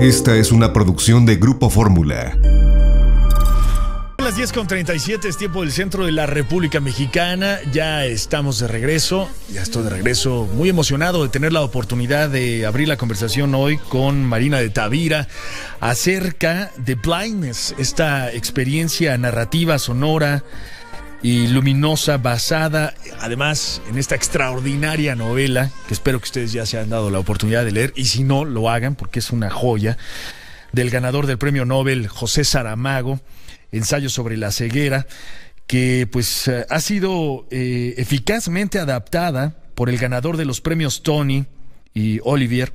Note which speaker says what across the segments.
Speaker 1: Esta es una producción de Grupo Fórmula. las 10 con 37 es tiempo del centro de la República Mexicana. Ya estamos de regreso. Ya estoy de regreso. Muy emocionado de tener la oportunidad de abrir la conversación hoy con Marina de Tavira acerca de Blindness, esta experiencia narrativa sonora y luminosa basada además en esta extraordinaria novela que espero que ustedes ya se han dado la oportunidad de leer y si no lo hagan porque es una joya del ganador del premio Nobel José Saramago, Ensayo sobre la ceguera, que pues eh, ha sido eh, eficazmente adaptada por el ganador de los premios Tony y Olivier,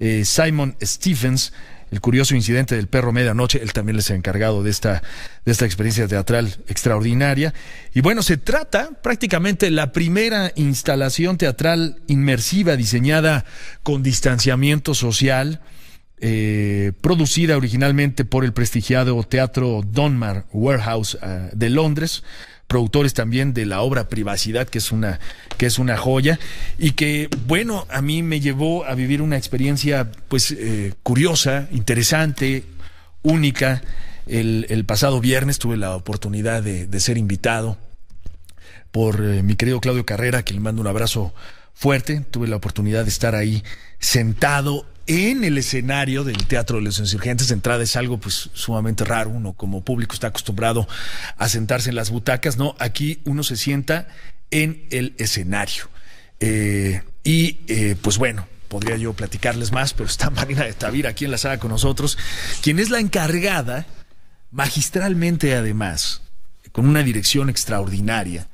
Speaker 1: eh, Simon Stephens, el curioso incidente del perro medianoche, él también les ha encargado de esta, de esta experiencia teatral extraordinaria. Y bueno, se trata prácticamente la primera instalación teatral inmersiva diseñada con distanciamiento social, eh, producida originalmente por el prestigiado teatro Donmar Warehouse eh, de Londres, productores también de la obra Privacidad, que es una, que es una joya, y que, bueno, a mí me llevó a vivir una experiencia, pues, eh, curiosa, interesante, única. El, el, pasado viernes tuve la oportunidad de, de ser invitado por eh, mi querido Claudio Carrera, que le mando un abrazo fuerte. Tuve la oportunidad de estar ahí sentado en el escenario del Teatro de los Insurgentes. entrada es algo pues sumamente raro. Uno como público está acostumbrado a sentarse en las butacas, ¿no? Aquí uno se sienta en el escenario. Eh, y eh, pues bueno, podría yo platicarles más, pero está Marina de Tavira aquí en la sala con nosotros, quien es la encargada, magistralmente además, con una dirección extraordinaria,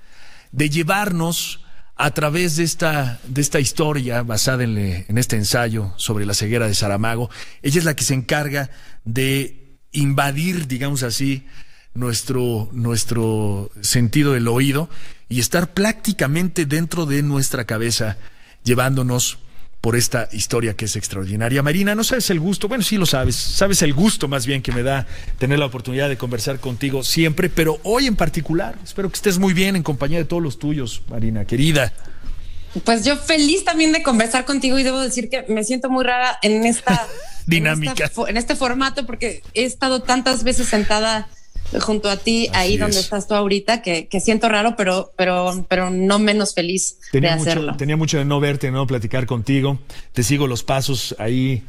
Speaker 1: de llevarnos a través de esta, de esta historia basada en, este ensayo sobre la ceguera de Saramago, ella es la que se encarga de invadir, digamos así, nuestro, nuestro sentido del oído y estar prácticamente dentro de nuestra cabeza, llevándonos por esta historia que es extraordinaria. Marina, no sabes el gusto, bueno, sí lo sabes, sabes el gusto más bien que me da tener la oportunidad de conversar contigo siempre, pero hoy en particular, espero que estés muy bien en compañía de todos los tuyos, Marina, querida.
Speaker 2: Pues yo feliz también de conversar contigo y debo decir que me siento muy rara en esta
Speaker 1: dinámica,
Speaker 2: en, este formato porque he estado tantas veces sentada junto a ti ahí donde estás tú ahorita, que, siento raro, pero, pero, pero no menos feliz de hacerlo.
Speaker 1: Tenía mucho de no verte, no platicar contigo. Te sigo los pasos ahí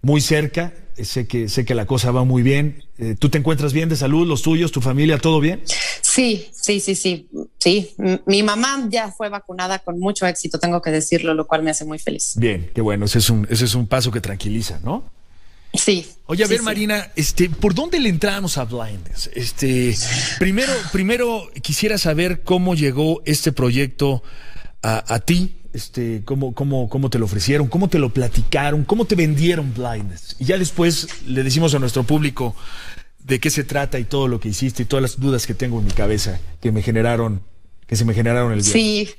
Speaker 1: muy cerca. Sé que, sé que la cosa va muy bien. Eh, ¿Tú te encuentras bien de salud, los tuyos, tu familia, todo bien?
Speaker 2: Sí, sí, sí, sí. Sí, mi mamá ya fue vacunada con mucho éxito, tengo que decirlo, lo cual me hace muy feliz.
Speaker 1: Bien, qué bueno, ese es un, ese es un paso que tranquiliza, ¿no? Sí. Oye, a ver, Marina, este, ¿por dónde le entramos a Blindness? Este, primero, primero quisiera saber cómo llegó este proyecto a, ti, este, cómo, cómo, cómo te lo ofrecieron, cómo te lo platicaron, cómo te vendieron Blindness. Y ya después le decimos a nuestro público de qué se trata y todo lo que hiciste y todas las dudas que tengo en mi cabeza que me generaron, que se me generaron el día. Sí.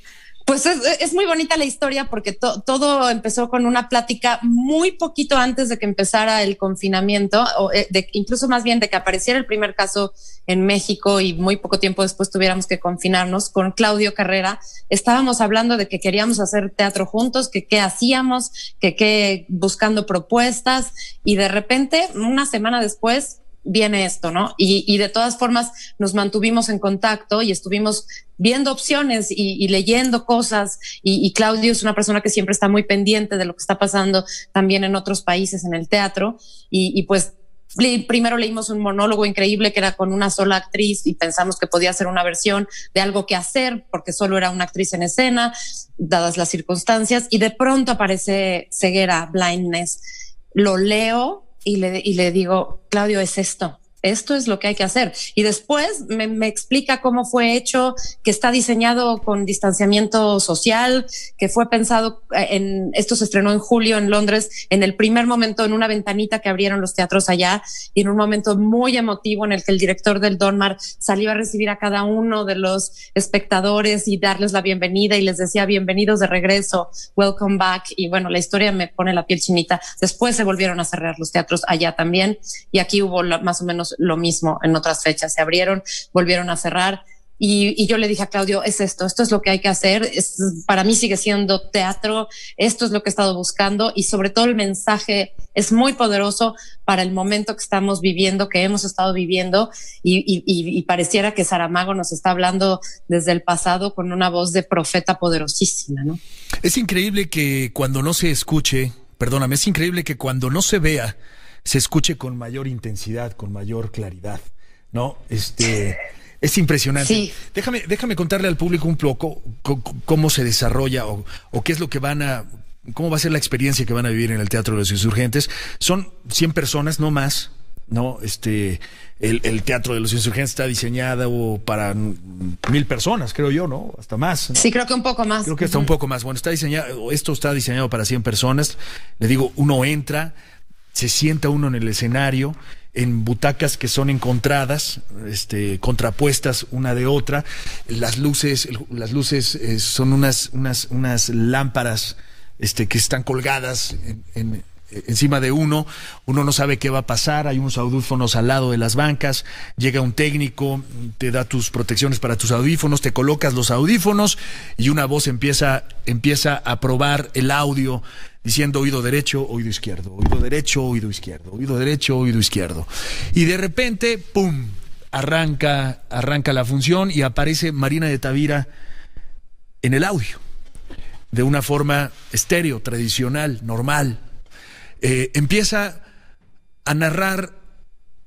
Speaker 2: Pues es, muy bonita la historia porque todo empezó con una plática muy poquito antes de que empezara el confinamiento, o eh, de, incluso más bien de que apareciera el primer caso en México y muy poco tiempo después tuviéramos que confinarnos. Con Claudio Carrera estábamos hablando de que queríamos hacer teatro juntos, que qué hacíamos, que qué buscando propuestas y de repente, una semana después, viene esto, ¿no? Y, de todas formas nos mantuvimos en contacto y estuvimos viendo opciones y, leyendo cosas. Y, y, Claudio es una persona que siempre está muy pendiente de lo que está pasando también en otros países, en el teatro. Y, pues primero leímos un monólogo increíble que era con una sola actriz y pensamos que podía ser una versión de algo que hacer porque solo era una actriz en escena, dadas las circunstancias. Y de pronto aparece ceguera, blindness. Lo leo y le, y le digo, Claudio, es esto esto es lo que hay que hacer. Y después me, explica cómo fue hecho, que está diseñado con distanciamiento social, que fue pensado eh, en, esto se estrenó en julio en Londres, en el primer momento, en una ventanita que abrieron los teatros allá, y en un momento muy emotivo en el que el director del Donmar salió a recibir a cada uno de los espectadores y darles la bienvenida y les decía bienvenidos de regreso, welcome back. Y bueno, la historia me pone la piel chinita. Después se volvieron a cerrar los teatros allá también, y aquí hubo más o menos lo mismo en otras fechas. Se abrieron, volvieron a cerrar. Y, yo le dije a Claudio, es esto, esto es lo que hay que hacer, para mí sigue siendo teatro, esto es lo que he estado buscando y sobre todo el mensaje es muy poderoso para el momento que estamos viviendo, que hemos estado viviendo y, pareciera que Saramago nos está hablando desde el pasado con una voz de profeta poderosísima,
Speaker 1: Es increíble que cuando no se escuche, perdóname, es increíble que cuando no se vea, se escuche con mayor intensidad, con mayor claridad, ¿no? Este. Es impresionante. Déjame, déjame contarle al público un poco cómo se desarrolla o, qué es lo que van a, cómo va a ser la experiencia que van a vivir en el Teatro de los Insurgentes. Son 100 personas, no más, ¿no? Este, el, Teatro de los Insurgentes está diseñado para mil personas, creo yo, ¿no? Hasta más. Sí,
Speaker 2: creo que un poco más. Creo que hasta un poco
Speaker 1: más. Bueno, está diseñado, esto está diseñado para 100 personas. Le digo, uno entra, se sienta uno en el escenario, en butacas que son encontradas, este, contrapuestas una de otra. Las luces, las luces eh, son unas, unas, unas lámparas este, que están colgadas en, en, encima de uno, uno no sabe qué va a pasar, hay unos audífonos al lado de las bancas, llega un técnico, te da tus protecciones para tus audífonos, te colocas los audífonos y una voz empieza, empieza a probar el audio diciendo oído derecho, oído izquierdo, oído derecho, oído izquierdo, oído derecho, oído izquierdo. Y de repente, ¡pum! arranca, arranca la función y aparece Marina de Tavira en el audio, de una forma estéreo, tradicional, normal, eh, empieza a narrar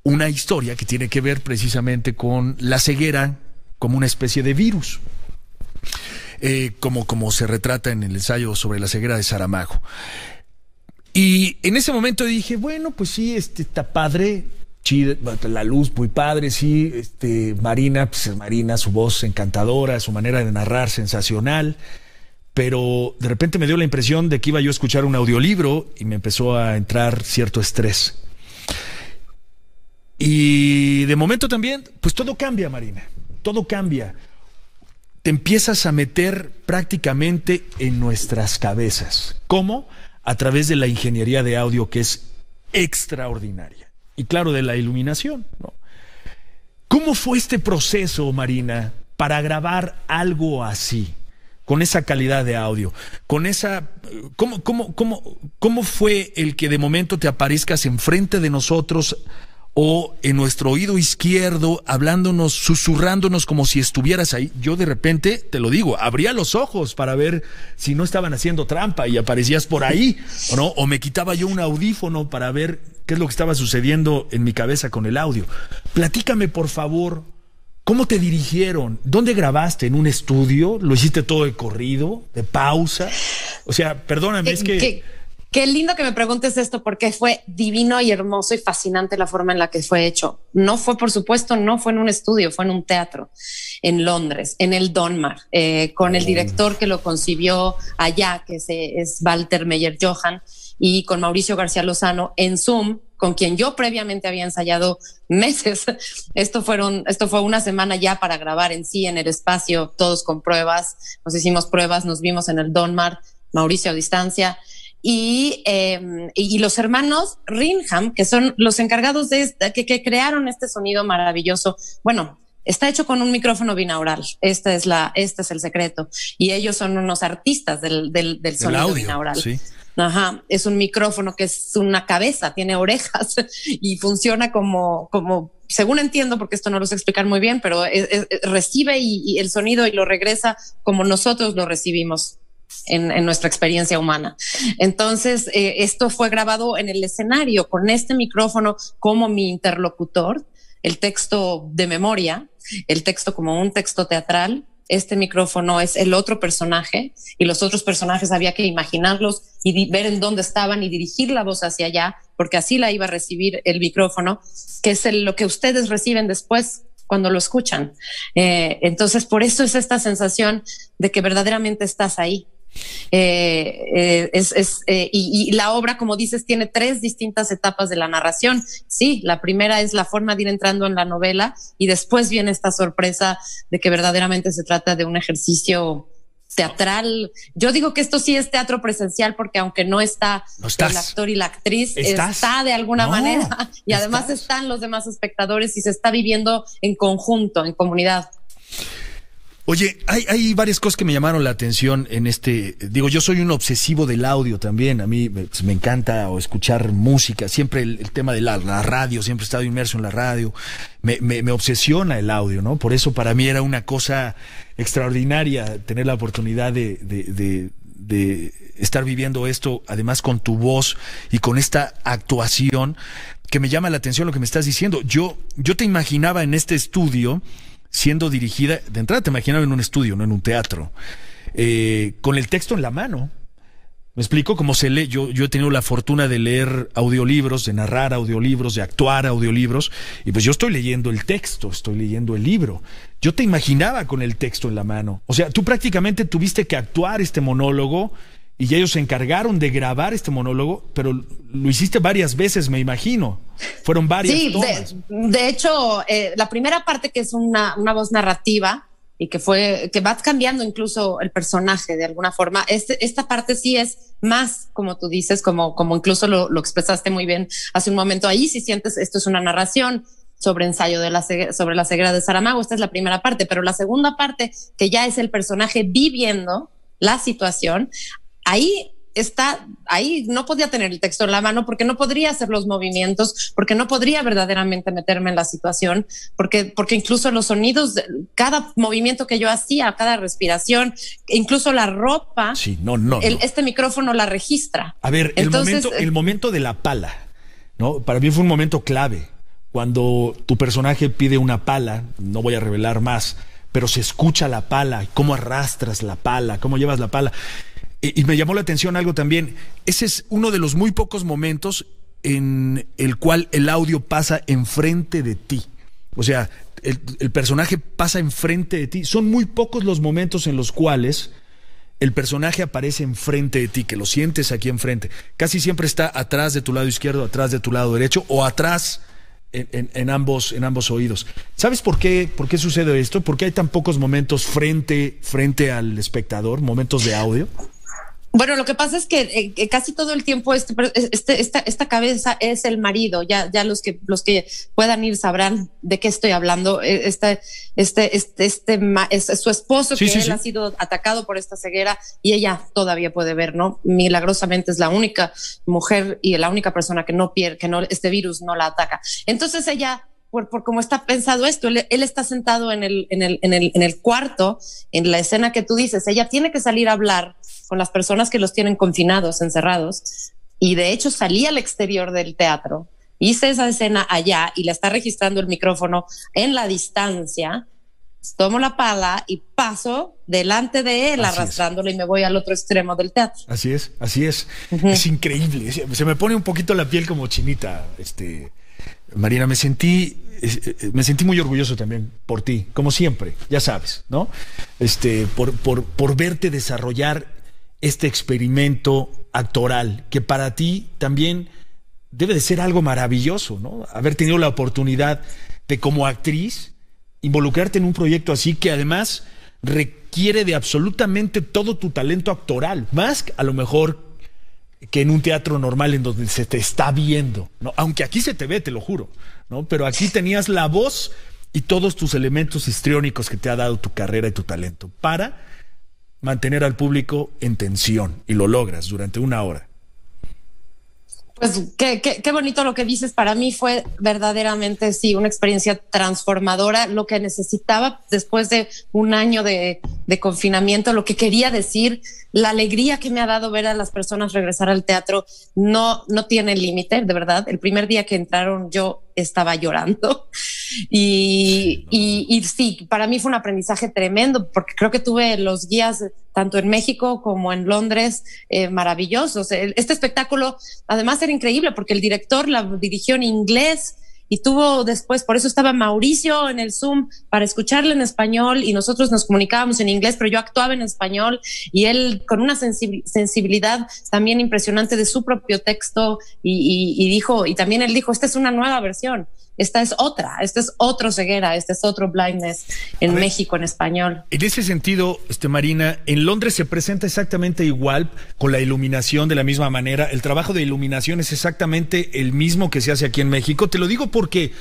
Speaker 1: una historia que tiene que ver precisamente con la ceguera como una especie de virus. Eh, como, como se retrata en el ensayo sobre la ceguera de Saramago. Y en ese momento dije, bueno, pues sí, este, está padre, la luz muy padre, sí, este, Marina, pues Marina, su voz encantadora, su manera de narrar sensacional pero de repente me dio la impresión de que iba yo a escuchar un audiolibro y me empezó a entrar cierto estrés. Y de momento también, pues todo cambia, Marina, todo cambia. Te empiezas a meter prácticamente en nuestras cabezas. ¿Cómo? A través de la ingeniería de audio que es extraordinaria. Y claro, de la iluminación. ¿Cómo fue este proceso, Marina, para grabar algo así? con esa calidad de audio, con esa... ¿Cómo, cómo, cómo, cómo fue el que de momento te aparezcas enfrente de nosotros o en nuestro oído izquierdo, hablándonos, susurrándonos como si estuvieras ahí? Yo de repente, te lo digo, abría los ojos para ver si no estaban haciendo trampa y aparecías por ahí, o no, o me quitaba yo un audífono para ver qué es lo que estaba sucediendo en mi cabeza con el audio. Platícame, por favor, ¿Cómo te dirigieron? ¿Dónde grabaste? ¿En un estudio? ¿Lo hiciste todo de corrido? ¿De pausa? O sea, perdóname, es que...
Speaker 2: Qué, lindo que me preguntes
Speaker 1: esto porque fue
Speaker 2: divino y hermoso y fascinante la forma en la que fue hecho. No fue, por supuesto, no fue en un estudio, fue en un teatro en Londres, en el Donmar, eh, con el oh. director que lo concibió allá, que es, es Walter Meyer Johan, y con Mauricio García Lozano en Zoom con quien yo previamente había ensayado meses. Esto, fueron, esto fue una semana ya para grabar en sí, en el espacio, todos con pruebas. Nos hicimos pruebas, nos vimos en el Donmar, Mauricio a distancia. Y, em, los hermanos Rinham, que son los encargados de que, crearon este sonido maravilloso. Bueno, está hecho con un micrófono binaural. Esta es la, este es el secreto. Y ellos son unos artistas del, del, del sonido binaural. Ajá, es un micrófono que es una cabeza, tiene orejas y funciona como, como según entiendo, porque esto no lo sé explicar muy bien, pero recibe el sonido y lo regresa como nosotros lo recibimos. En, nuestra experiencia humana. Entonces, eh, esto fue grabado en el escenario con este micrófono como mi interlocutor, el texto de memoria, el texto como un texto teatral este micrófono es el otro personaje y los otros personajes había que imaginarlos y ver en dónde estaban y dirigir la voz hacia allá, porque así la iba a recibir el micrófono, que es lo que ustedes reciben después cuando lo escuchan. Eh, entonces, por eso es esta sensación de que verdaderamente estás ahí, eh, eh, es, eh, y, la obra, como dices, tiene tres distintas etapas de la narración. Sí, la primera es la forma de ir entrando en la novela y después viene esta sorpresa de que verdaderamente se trata de un ejercicio teatral. Yo digo que esto sí es teatro presencial porque aunque no está el actor y la actriz, está de alguna manera y además están los demás espectadores y se está viviendo en conjunto, en comunidad.
Speaker 1: Oye, hay, hay varias cosas que me llamaron la atención en este. Digo, yo soy un obsesivo del audio también. A mí me pues, encanta escuchar música. Siempre el, tema de la, radio, siempre he estado inmerso en la radio. Me, me, me, obsesiona el audio, ¿no? Por eso para mí era una cosa extraordinaria tener la oportunidad de, de, de, de estar viviendo esto, además con tu voz y con esta actuación que me llama la atención lo que me estás diciendo. Yo, yo te imaginaba en este estudio siendo dirigida, de entrada te imaginaba en un estudio, no en un teatro, eh, con el texto en la mano. Me explico cómo se lee. Yo, yo he tenido la fortuna de leer audiolibros, de narrar audiolibros, de actuar audiolibros. Y pues yo estoy leyendo el texto, estoy leyendo el libro. Yo te imaginaba con el texto en la mano. O sea, tú prácticamente tuviste que actuar este monólogo y ellos se encargaron de grabar este monólogo, pero lo hiciste varias veces, me imagino. Fueron varias. Sí,
Speaker 2: De, hecho, eh, la primera parte que es una, una, voz narrativa y que fue que va cambiando incluso el personaje de alguna forma. Este, esta parte sí es más, como tú dices, como, como incluso lo, expresaste muy bien hace un momento. Ahí si sientes esto es una narración sobre ensayo de la sobre la ceguera de Saramago. Esta es la primera parte, pero la segunda parte que ya es el personaje viviendo la situación, ahí está ahí, no podía tener el texto en la mano porque no podría hacer los movimientos, porque no podría verdaderamente meterme en la situación, porque, porque incluso los sonidos, cada movimiento que yo hacía, cada respiración, incluso la ropa, este micrófono la registra. A ver, el, momento, el
Speaker 1: momento de la pala, ¿no? Para mí fue un momento clave, cuando tu personaje pide una pala, no voy a revelar más, pero se escucha la pala, cómo arrastras la pala, cómo llevas la pala y me llamó la atención algo también. Ese es uno de los muy pocos momentos en el cual el audio pasa enfrente de ti. O sea, el, personaje pasa enfrente de ti. Son muy pocos los momentos en los cuales el personaje aparece enfrente de ti, que lo sientes aquí enfrente. Casi siempre está atrás de tu lado izquierdo, atrás de tu lado derecho o atrás en, ambos, en ambos oídos. ¿Sabes por qué, por qué sucede esto? Porque hay tan pocos momentos frente, frente al espectador, momentos de audio?
Speaker 2: Bueno, lo que pasa es que eh, casi todo el tiempo este, este, esta, esta cabeza es el marido. Ya, ya los que los que puedan ir sabrán de qué estoy hablando. E, este, este, este, este es, su esposo que él ha sido atacado por esta ceguera y ella todavía puede ver, ¿no? Milagrosamente es la única mujer y la única persona que no pierde, que no este virus no la ataca. Entonces ella por, como cómo está pensado esto. Él, está sentado en el, en el, en, el, en, el, cuarto, en la escena que tú dices. Ella tiene que salir a hablar con las personas que los tienen confinados, encerrados. Y de hecho salí al exterior del teatro, hice esa escena allá y la está registrando el micrófono en la distancia. Tomo la pala y paso delante de él, arrastrándole y me voy al otro extremo del teatro.
Speaker 1: Así es, así es. Es increíble. Se me pone un poquito la piel como chinita, este Marina, me sentí, eh, eh, me sentí muy orgulloso también por ti, como siempre, ya sabes, ¿no? Este, por, por, por verte desarrollar este experimento actoral, que para ti también debe de ser algo maravilloso, ¿no? Haber tenido la oportunidad de como actriz involucrarte en un proyecto así que además requiere de absolutamente todo tu talento actoral, más a lo mejor que en un teatro normal en donde se te está viendo, ¿no? Aunque aquí se te ve, te lo juro, ¿no? Pero aquí tenías la voz y todos tus elementos histriónicos que te ha dado tu carrera y tu talento para mantener al público en tensión y lo logras durante una hora.
Speaker 2: Pues qué, bonito lo que dices. Para mí fue verdaderamente, sí, una experiencia transformadora. Lo que necesitaba después de un año de, confinamiento, lo que quería decir, la alegría que me ha dado ver a las personas regresar al teatro no, no tiene límite, de verdad. El primer día que entraron yo estaba llorando. Y, sí, para mí fue un aprendizaje tremendo, porque creo que tuve los guías tanto en México como en Londres eh, maravillosos. Este espectáculo además era increíble porque el director la dirigió en inglés y tuvo después, por eso estaba Mauricio en el Zoom para escucharle en español y nosotros nos comunicábamos en inglés, pero yo actuaba en español y él con una sensibilidad también impresionante de su propio texto y, y dijo, y también él dijo, esta es una nueva versión esta es otra, esta es otro ceguera, este es otro blindness en México,
Speaker 1: en español. En ese sentido, este, Marina, en Londres se presenta exactamente igual, con la iluminación de la misma manera, el trabajo de iluminación es exactamente el mismo que se hace aquí en México. Te lo digo porque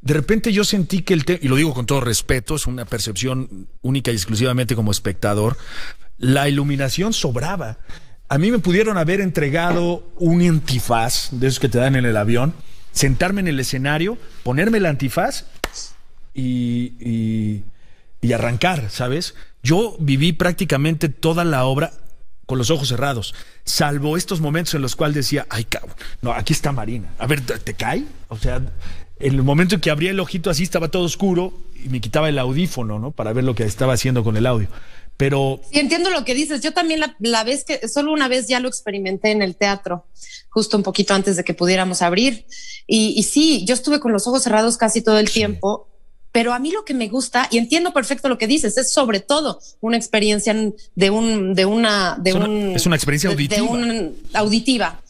Speaker 1: de repente yo sentí que el tema, y lo digo con todo respeto, es una percepción única y exclusivamente como espectador, la iluminación sobraba. A mí me pudieron haber entregado un antifaz de esos que te dan en el avión sentarme en el escenario, ponerme la antifaz y, y, arrancar, ¿sabes? Yo viví prácticamente toda la obra con los ojos cerrados, salvo estos momentos en los cuales decía, ay, cabrón, no, aquí está Marina. A ver, ¿te, cae? O sea, en el momento en que abría el ojito así estaba todo oscuro y me quitaba el audífono, ¿no? Para ver lo que estaba haciendo con el audio. Pero...
Speaker 2: entiendo lo que dices. Yo también la, vez que, solo una vez ya lo experimenté en el teatro, justo un poquito antes de que pudiéramos abrir. Y, sí, yo estuve con los ojos cerrados casi todo el tiempo pero a mí lo que me gusta y entiendo perfecto lo que dices es sobre todo una experiencia de un de una de una, es
Speaker 1: una experiencia auditiva
Speaker 2: auditiva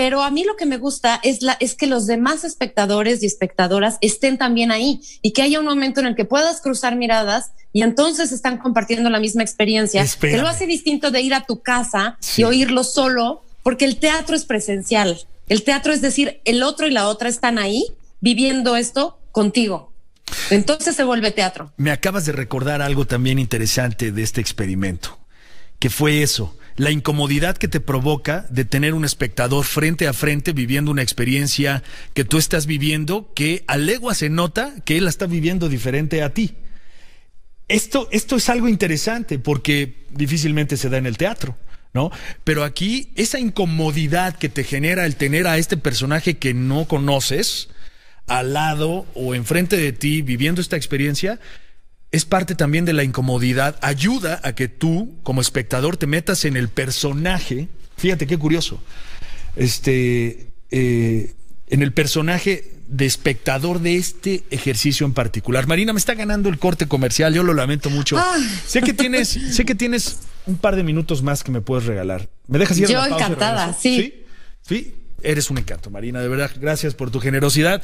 Speaker 2: pero a mí lo que me gusta es, la, es que los demás espectadores y espectadoras estén también ahí y que haya un momento en el que puedas cruzar miradas y entonces están compartiendo la misma experiencia, Espérame. lo hace distinto de ir a tu casa y oírlo solo, porque el teatro es presencial. El teatro es decir, el otro y la otra están ahí viviendo esto contigo. Entonces se vuelve teatro.
Speaker 1: Me acabas de recordar algo también interesante de este experimento, que fue eso la incomodidad que te provoca de tener un espectador frente a frente viviendo una experiencia que tú estás viviendo, que a legua se nota que él la está viviendo diferente a ti. Esto, esto es algo interesante porque difícilmente se da en el teatro. ¿No? Pero aquí esa incomodidad que te genera el tener a este personaje que no conoces al lado o enfrente de ti viviendo esta experiencia, es parte también de la incomodidad, ayuda a que tú, como espectador, te metas en el personaje. Fíjate qué curioso. Este, eh, en el personaje de espectador de este ejercicio en particular. Marina, me está ganando el corte comercial, yo lo lamento mucho. Ah. Sé que tienes, sé que tienes un par de minutos más que me puedes regalar. ¿Me dejas ir a Yo encantada, sí. sí. ¿Sí? Eres un encanto, Marina, de verdad, gracias por tu generosidad.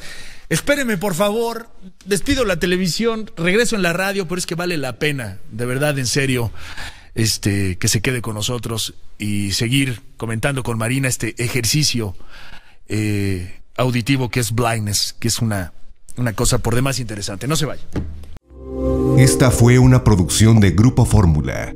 Speaker 1: Espéreme, por favor, despido la televisión, regreso en la radio, pero es que vale la pena, de verdad, en serio, este, que se quede con nosotros y seguir comentando con Marina este ejercicio eh, auditivo que es blindness, que es una, una cosa por demás interesante. No se vaya.
Speaker 2: Esta fue una producción de Grupo Fórmula.